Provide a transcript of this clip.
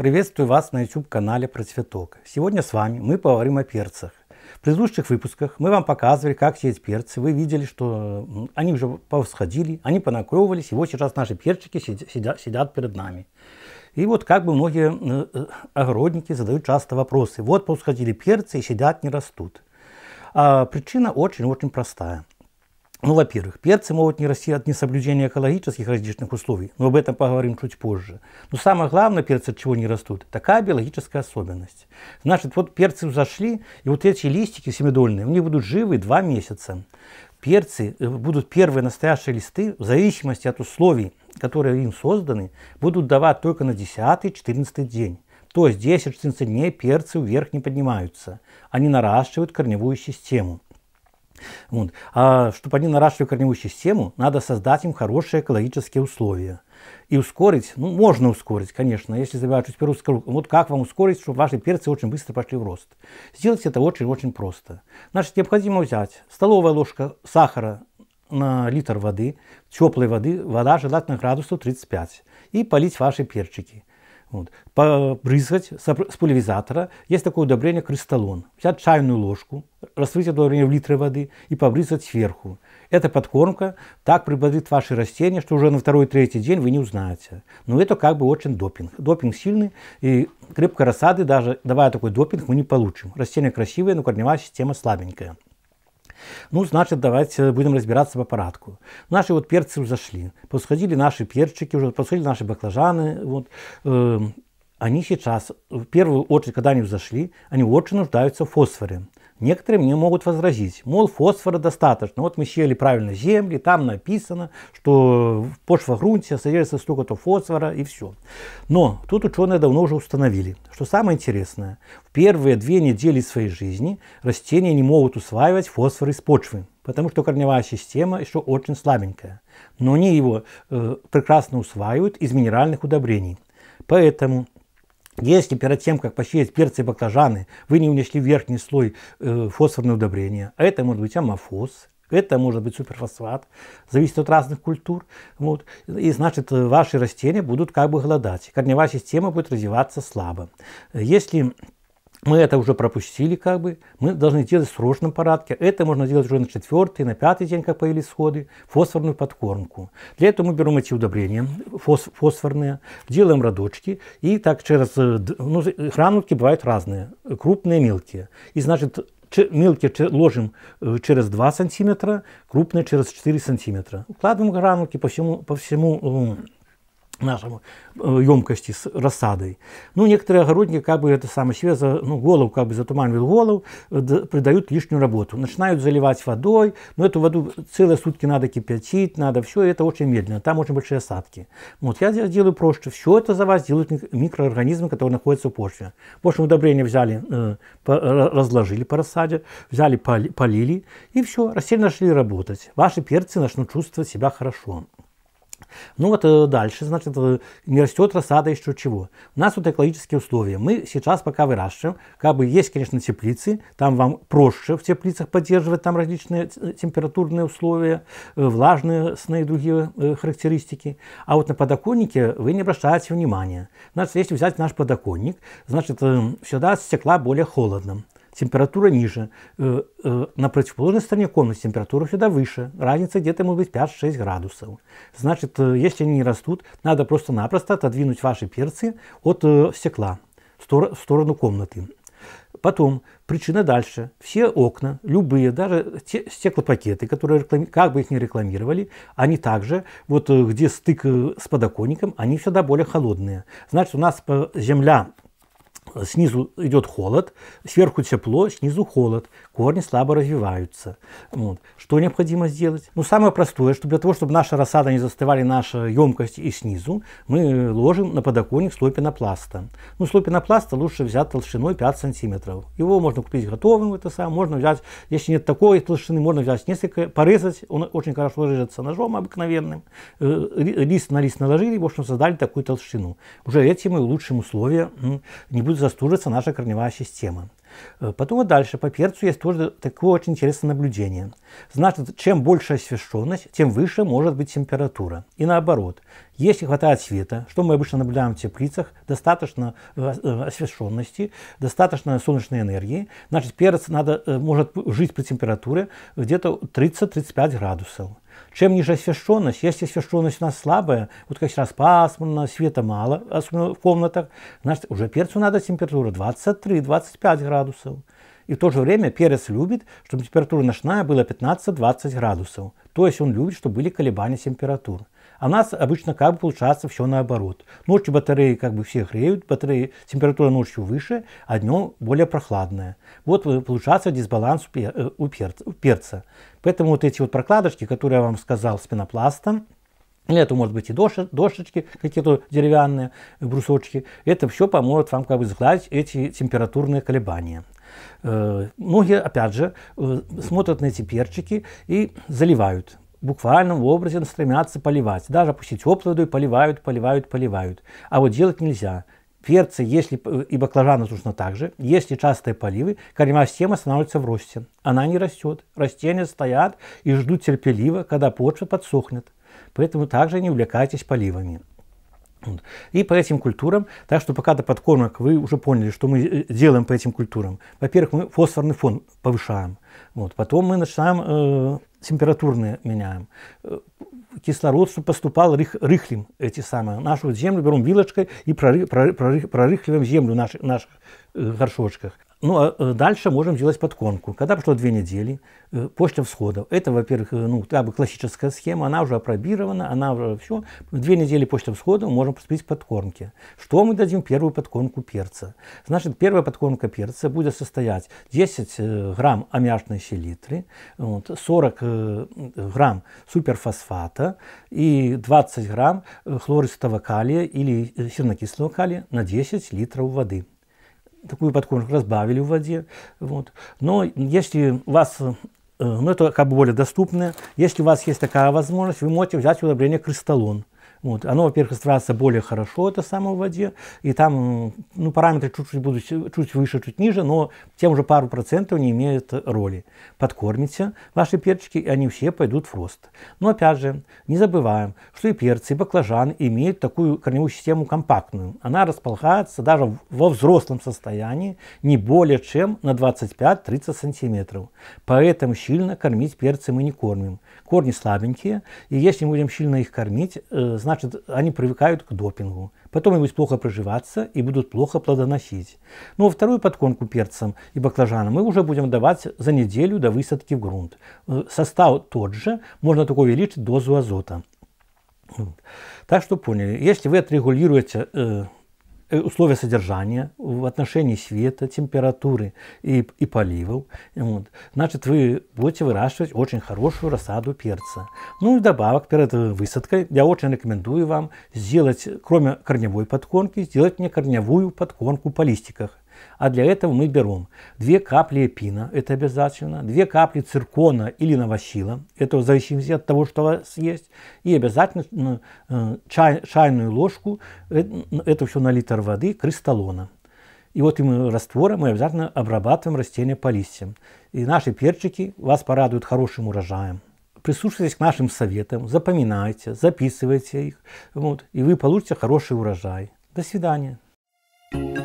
Приветствую вас на YouTube-канале про цветок. Сегодня с вами мы поговорим о перцах. В предыдущих выпусках мы вам показывали, как сеять перцы. Вы видели, что они уже повсходили, они понаклевывались, и вот сейчас наши перчики сидят, сидят перед нами. И вот как бы многие э, огородники задают часто вопросы. Вот повсходили перцы и сидят, не растут. А причина очень-очень простая. Ну, во-первых, перцы могут не расти от несоблюдения экологических различных условий, но об этом поговорим чуть позже. Но самое главное, перцы от чего не растут, такая биологическая особенность. Значит, вот перцы взошли, и вот эти листики семидольные, у них будут живы два месяца. Перцы э, будут первые настоящие листы, в зависимости от условий, которые им созданы, будут давать только на 10-14 день. То есть 10-14 дней перцы вверх не поднимаются. Они наращивают корневую систему. Вот. А чтобы они наращивали корневую систему, надо создать им хорошие экологические условия. И ускорить, ну, можно ускорить, конечно, если забивают чуть перцы, вот как вам ускорить, чтобы ваши перцы очень быстро пошли в рост. Сделать это очень-очень просто. Значит, необходимо взять столовая ложка сахара на литр воды, теплой воды, вода желательно градусов 35, и полить ваши перчики. Вот. Побрызгать с пульверизатора есть такое удобрение кристаллон. Взять чайную ложку, растворить это удобрение в литре воды и побрызгать сверху. Эта подкормка так прибодрит ваши растения, что уже на второй-третий день вы не узнаете. Но это как бы очень допинг. Допинг сильный, и крепкой рассады даже давая такой допинг мы не получим. Растения красивые, но корневая система слабенькая. Ну, значит, давайте будем разбираться по порядку. Наши вот перцы зашли, посходили наши перчики, уже посходили наши баклажаны, вот, э, они сейчас, в первую очередь, когда они взошли, они очень нуждаются в фосфоре. Некоторые мне могут возразить, мол, фосфора достаточно. Вот мы сели правильно земли, там написано, что в почвогрунте содержится столько-то фосфора и все. Но тут ученые давно уже установили, что самое интересное, в первые две недели своей жизни растения не могут усваивать фосфор из почвы, потому что корневая система еще очень слабенькая. Но они его э, прекрасно усваивают из минеральных удобрений. Поэтому если перед тем, как посеять перцы и баклажаны, вы не внесли в верхний слой э, фосфорное удобрение, а это может быть амофос, это может быть суперфосфат, зависит от разных культур. Вот. И значит, ваши растения будут как бы голодать, корневая система будет развиваться слабо. Если мы это уже пропустили, как бы, мы должны делать в срочном порядке. Это можно делать уже на четвертый, на пятый день, как появились сходы, фосфорную подкормку. Для этого мы берем эти удобрения фос, фосфорные, делаем родочки, и так через... Э, ну, гранулки бывают разные, крупные, мелкие. И, значит, мелкие ложим э, через 2 сантиметра, крупные через 4 сантиметра. Укладываем гранулки по всему, по всему э, нашему емкости э, с рассадой. Ну некоторые огородники как бы это самое себе за, ну, голову как бы затуманивал голову, э, придают лишнюю работу. Начинают заливать водой, но эту воду целые сутки надо кипятить, надо все, это очень медленно, там очень большие осадки. Вот я делаю проще, все это за вас делают микроорганизмы, которые находятся в почве. Почву удобрения взяли, э, разложили по рассаде, взяли, полили, и все, растения начали работать. Ваши перцы начнут чувствовать себя хорошо. Ну вот э, дальше, значит, э, не растет рассада еще чего. У нас вот экологические условия. Мы сейчас пока выращиваем. Как бы есть, конечно, теплицы. Там вам проще в теплицах поддерживать там различные э, температурные условия, влажные сны и другие характеристики. А вот на подоконнике вы не обращаете внимания. Значит, если взять наш подоконник, значит, всегда стекла более холодным температура ниже. Э, э, на противоположной стороне комнаты температура всегда выше. Разница где-то может быть 5-6 градусов. Значит, э, если они не растут, надо просто-напросто отодвинуть ваши перцы от стекла в сторону комнаты. Потом, причина дальше. Все окна, любые, даже те стеклопакеты, которые реклами... как бы их ни рекламировали, они также, вот где стык с подоконником, они всегда более холодные. Значит, у нас земля снизу идет холод, сверху тепло, снизу холод, корни слабо развиваются. Вот. Что необходимо сделать? Ну, самое простое, что для того, чтобы наша рассада не застывали наша емкость и снизу, мы ложим на подоконник слой пенопласта. Ну, слой пенопласта лучше взять толщиной 5 сантиметров. Его можно купить готовым, это сам, можно взять, если нет такой толщины, можно взять несколько, порезать, он очень хорошо режется ножом обыкновенным. Э, лист на лист наложили, в общем, создали такую толщину. Уже этим и улучшим условия, не будет застужится наша корневая система. Э, потом вот дальше по перцу есть тоже такое очень интересное наблюдение. Значит, чем больше освещенность, тем выше может быть температура. И наоборот, если хватает света, что мы обычно наблюдаем в теплицах, достаточно э, э, освещенности, достаточно солнечной энергии, значит, перец надо, может жить при температуре где-то 30-35 градусов. Чем ниже освещенность, если освещенность у нас слабая, вот как сейчас пасмурно, света мало, особенно в комнатах, значит, уже перцу надо температура 23-25 градусов. И в то же время перец любит, чтобы температура ночная была 15-20 градусов. То есть он любит, чтобы были колебания температуры. А у нас обычно как бы получается все наоборот. Ночью батареи как бы все греют, батареи, температура ночью выше, а днем более прохладная. Вот получается дисбаланс э, у перца. Поэтому вот эти вот прокладочки, которые я вам сказал с пенопластом, или это может быть и дошечки, какие-то деревянные брусочки. Это все поможет вам как бы сгладить эти температурные колебания. многие, э, опять же, э, смотрят на эти перчики и заливают буквальном образе стремятся поливать. Даже опустить оплоду и поливают, поливают, поливают. А вот делать нельзя. Перцы, если и баклажаны нужно также, если частые поливы, корневая система становится в росте. Она не растет. Растения стоят и ждут терпеливо, когда почва подсохнет. Поэтому также не увлекайтесь поливами. И по этим культурам, так что пока до подкормок вы уже поняли, что мы э, делаем по этим культурам. Во-первых, мы фосфорный фон повышаем. Вот, потом мы начинаем э, температурные меняем. Э, Кислород поступал рых, рыхлим эти самые. Нашу землю берем вилочкой и проры, проры, прорыхливаем землю в наших, наших э, горшочках. Ну, а э, дальше можем делать подконку. Когда прошло две недели, э, почта всходов. Это, во-первых, э, ну, как бы классическая схема, она уже опробирована, она уже все. Две недели почта всходов можем приступить к подкормке. Что мы дадим? Первую подкормку перца. Значит, первая подкормка перца будет состоять 10 грамм аммиачной селитры, 40 грамм суперфосфата и 20 грамм хлористого калия или сернокислого калия на 10 литров воды такую подкормку разбавили в воде. Вот. Но если у вас э, ну, это как бы более доступное. Если у вас есть такая возможность, вы можете взять удобрение кристаллон. Вот. Оно, во-первых, стирается более хорошо, это самое в воде, и там ну, параметры чуть-чуть будут чуть выше, чуть ниже, но тем же пару процентов не имеют роли. Подкормите ваши перчики, и они все пойдут в рост. Но опять же, не забываем, что и перцы, и баклажан имеют такую корневую систему компактную. Она располагается даже во взрослом состоянии не более чем на 25-30 сантиметров. Поэтому сильно кормить перцы мы не кормим. Корни слабенькие, и если мы будем сильно их кормить, значит э, значит, они привыкают к допингу. Потом им будет плохо проживаться и будут плохо плодоносить. Ну, а вторую подкормку перцам и баклажанам мы уже будем давать за неделю до высадки в грунт. Состав тот же, можно только увеличить дозу азота. Так что поняли, если вы отрегулируете э, Э, условия содержания в отношении света, температуры и, и поливов. Вот. Значит, вы будете выращивать очень хорошую рассаду перца. Ну и добавок перед высадкой я очень рекомендую вам сделать, кроме корневой подкормки, сделать мне корневую подкормку по листиках. А для этого мы берем 2 капли эпина, это обязательно, 2 капли циркона или новощила, это в зависимости от того, что у вас есть, и обязательно э, чай, чайную ложку, э, это все на литр воды, кристаллона. И вот им раствором мы обязательно обрабатываем растения по листьям. И наши перчики вас порадуют хорошим урожаем прислушивайтесь к нашим советам, запоминайте, записывайте их, вот, и вы получите хороший урожай. До свидания. thank you